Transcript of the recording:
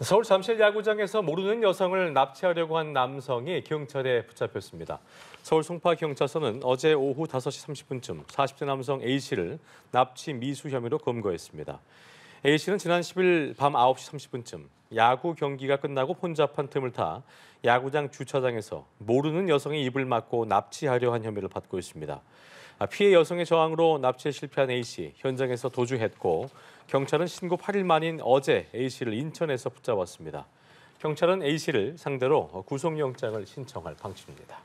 서울 잠실 야구장에서 모르는 여성을 납치하려고 한 남성이 경찰에 붙잡혔습니다. 서울 송파경찰서는 어제 오후 5시 30분쯤 40대 남성 A씨를 납치 미수 혐의로 검거했습니다. A 씨는 지난 10일 밤 9시 30분쯤 야구 경기가 끝나고 혼잡한 틈을 타 야구장 주차장에서 모르는 여성의 입을 막고 납치하려 한 혐의를 받고 있습니다. 아, 피해 여성의 저항으로 납치에 실패한 A씨, 현장에서 도주했고 경찰은 신고 8일 만인 어제 A씨를 인천에서 붙잡았습니다. 경찰은 A씨를 상대로 구속영장을 신청할 방침입니다.